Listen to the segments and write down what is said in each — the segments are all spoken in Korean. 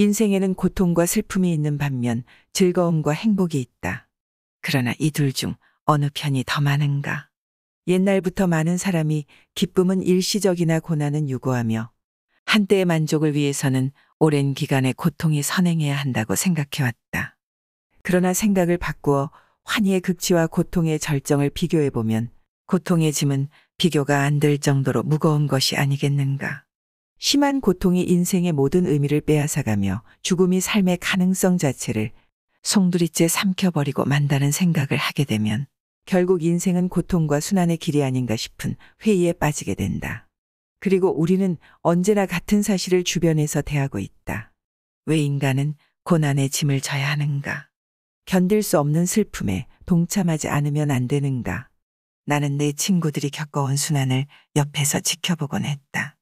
인생에는 고통과 슬픔이 있는 반면 즐거움과 행복이 있다. 그러나 이 둘 중 어느 편이 더 많은가? 옛날부터 많은 사람이 기쁨은 일시적이나 고난은 유고하며 한때의 만족을 위해서는 오랜 기간의 고통이 선행해야 한다고 생각해왔다. 그러나 생각을 바꾸어 환희의 극치와 고통의 절정을 비교해보면 고통의 짐은 비교가 안 될 정도로 무거운 것이 아니겠는가. 심한 고통이 인생의 모든 의미를 빼앗아가며 죽음이 삶의 가능성 자체를 송두리째 삼켜버리고 만다는 생각을 하게 되면 결국 인생은 고통과 순환의 길이 아닌가 싶은 회의에 빠지게 된다. 그리고 우리는 언제나 같은 사실을 주변에서 대하고 있다. 왜 인간은 고난의 짐을 져야 하는가? 견딜 수 없는 슬픔에 동참하지 않으면 안 되는가? 나는 내 친구들이 겪어온 순환을 옆에서 지켜보곤 했다.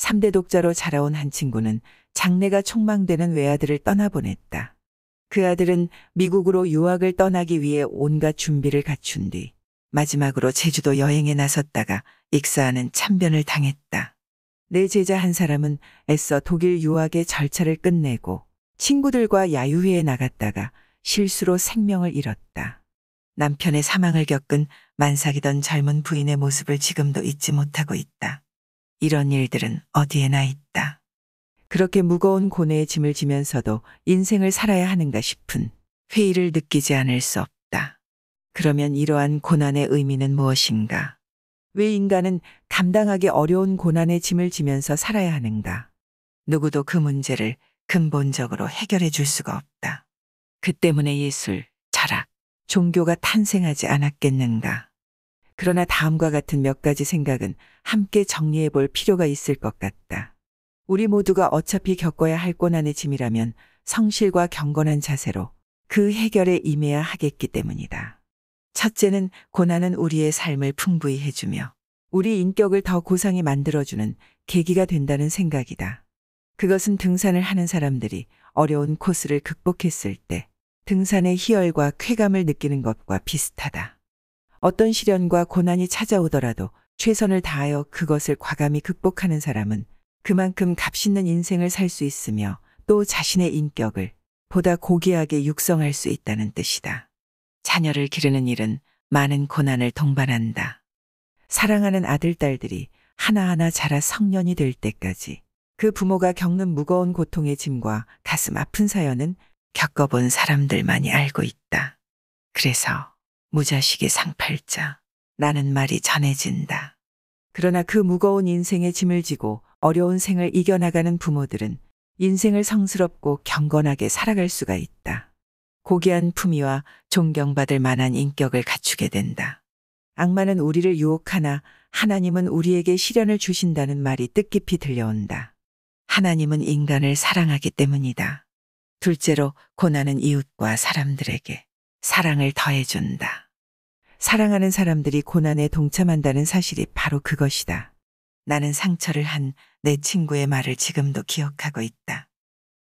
3대 독자로 자라온 한 친구는 장래가 촉망되는 외아들을 떠나보냈다. 그 아들은 미국으로 유학을 떠나기 위해 온갖 준비를 갖춘 뒤 마지막으로 제주도 여행에 나섰다가 익사하는 참변을 당했다. 내 제자 한 사람은 애써 독일 유학의 절차를 끝내고 친구들과 야유회에 나갔다가 실수로 생명을 잃었다. 남편의 사망을 겪은 만삭이던 젊은 부인의 모습을 지금도 잊지 못하고 있다. 이런 일들은 어디에나 있다. 그렇게 무거운 고뇌의 짐을 지면서도 인생을 살아야 하는가 싶은 회의를 느끼지 않을 수 없다. 그러면 이러한 고난의 의미는 무엇인가? 왜 인간은 감당하기 어려운 고난의 짐을 지면서 살아야 하는가? 누구도 그 문제를 근본적으로 해결해 줄 수가 없다. 그 때문에 예술, 철학, 종교가 탄생하지 않았겠는가? 그러나 다음과 같은 몇 가지 생각은 함께 정리해 볼 필요가 있을 것 같다. 우리 모두가 어차피 겪어야 할 고난의 짐이라면 성실과 경건한 자세로 그 해결에 임해야 하겠기 때문이다. 첫째는 고난은 우리의 삶을 풍부히 해주며 우리 인격을 더 고상히 만들어주는 계기가 된다는 생각이다. 그것은 등산을 하는 사람들이 어려운 코스를 극복했을 때 등산의 희열과 쾌감을 느끼는 것과 비슷하다. 어떤 시련과 고난이 찾아오더라도 최선을 다하여 그것을 과감히 극복하는 사람은 그만큼 값있는 인생을 살 수 있으며 또 자신의 인격을 보다 고귀하게 육성할 수 있다는 뜻이다. 자녀를 기르는 일은 많은 고난을 동반한다. 사랑하는 아들, 딸들이 하나하나 자라 성년이 될 때까지 그 부모가 겪는 무거운 고통의 짐과 가슴 아픈 사연은 겪어본 사람들만이 알고 있다. 그래서 무자식의 상팔자. 라는 말이 전해진다. 그러나 그 무거운 인생의 짐을 지고 어려운 생을 이겨나가는 부모들은 인생을 성스럽고 경건하게 살아갈 수가 있다. 고귀한 품위와 존경받을 만한 인격을 갖추게 된다. 악마는 우리를 유혹하나 하나님은 우리에게 시련을 주신다는 말이 뜻깊이 들려온다. 하나님은 인간을 사랑하기 때문이다. 둘째로 고난은 이웃과 사람들에게. 사랑을 더해준다. 사랑하는 사람들이 고난에 동참한다는 사실이 바로 그것이다. 나는 상처를 한 내 친구의 말을 지금도 기억하고 있다.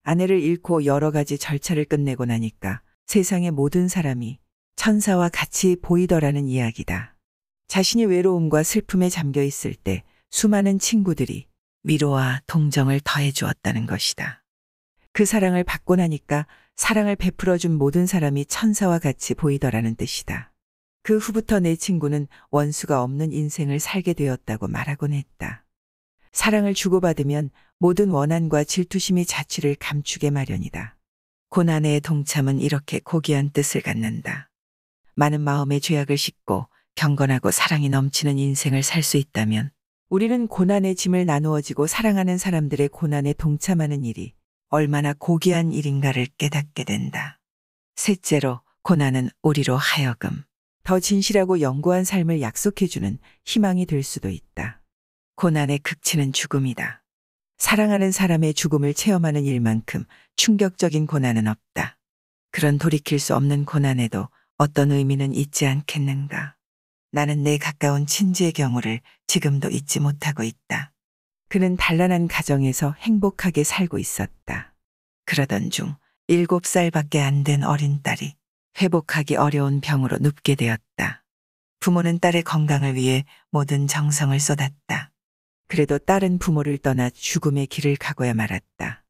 아내를 잃고 여러 가지 절차를 끝내고 나니까 세상의 모든 사람이 천사와 같이 보이더라는 이야기다. 자신이 외로움과 슬픔에 잠겨 있을 때 수많은 친구들이 위로와 동정을 더해 주었다는 것이다. 그 사랑을 받고 나니까 사랑을 베풀어준 모든 사람이 천사와 같이 보이더라는 뜻이다. 그 후부터 내 친구는 원수가 없는 인생을 살게 되었다고 말하곤 했다. 사랑을 주고받으면 모든 원한과 질투심이 자취를 감추게 마련이다. 고난의 동참은 이렇게 고귀한 뜻을 갖는다. 많은 마음의 죄악을 씻고 경건하고 사랑이 넘치는 인생을 살 수 있다면 우리는 고난의 짐을 나누어지고 사랑하는 사람들의 고난에 동참하는 일이 얼마나 고귀한 일인가를 깨닫게 된다. 셋째로 고난은 우리로 하여금 더 진실하고 연구한 삶을 약속해주는 희망이 될 수도 있다. 고난의 극치는 죽음이다. 사랑하는 사람의 죽음을 체험하는 일만큼 충격적인 고난은 없다. 그런 돌이킬 수 없는 고난에도 어떤 의미는 있지 않겠는가. 나는 내 가까운 친지의 경우를 지금도 잊지 못하고 있다. 그는 단란한 가정에서 행복하게 살고 있었다. 그러던 중 일곱 살밖에 안 된 어린 딸이 회복하기 어려운 병으로 눕게 되었다. 부모는 딸의 건강을 위해 모든 정성을 쏟았다. 그래도 딸은 부모를 떠나 죽음의 길을 가고야 말았다.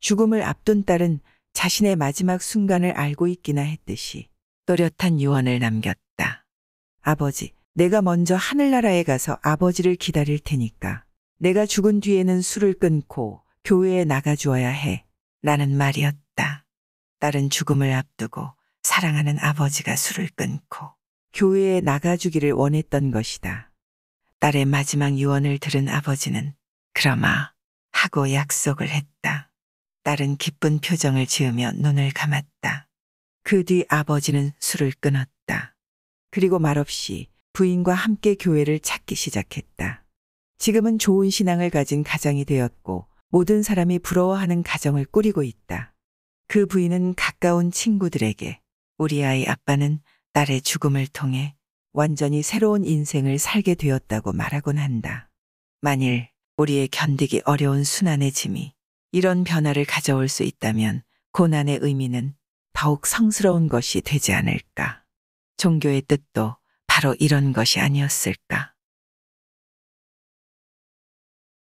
죽음을 앞둔 딸은 자신의 마지막 순간을 알고 있기나 했듯이 또렷한 유언을 남겼다. 아버지, 내가 먼저 하늘나라에 가서 아버지를 기다릴 테니까 내가 죽은 뒤에는 술을 끊고 교회에 나가주어야 해. 라는 말이었다. 딸은 죽음을 앞두고 사랑하는 아버지가 술을 끊고 교회에 나가주기를 원했던 것이다. 딸의 마지막 유언을 들은 아버지는 그러마 하고 약속을 했다. 딸은 기쁜 표정을 지으며 눈을 감았다. 그 뒤 아버지는 술을 끊었다. 그리고 말없이 부인과 함께 교회를 찾기 시작했다. 지금은 좋은 신앙을 가진 가장이 되었고 모든 사람이 부러워하는 가정을 꾸리고 있다. 그 부인은 가까운 친구들에게 우리 아이 아빠는 딸의 죽음을 통해 완전히 새로운 인생을 살게 되었다고 말하곤 한다. 만일 우리의 견디기 어려운 순환의 짐이 이런 변화를 가져올 수 있다면 고난의 의미는 더욱 성스러운 것이 되지 않을까. 종교의 뜻도 바로 이런 것이 아니었을까.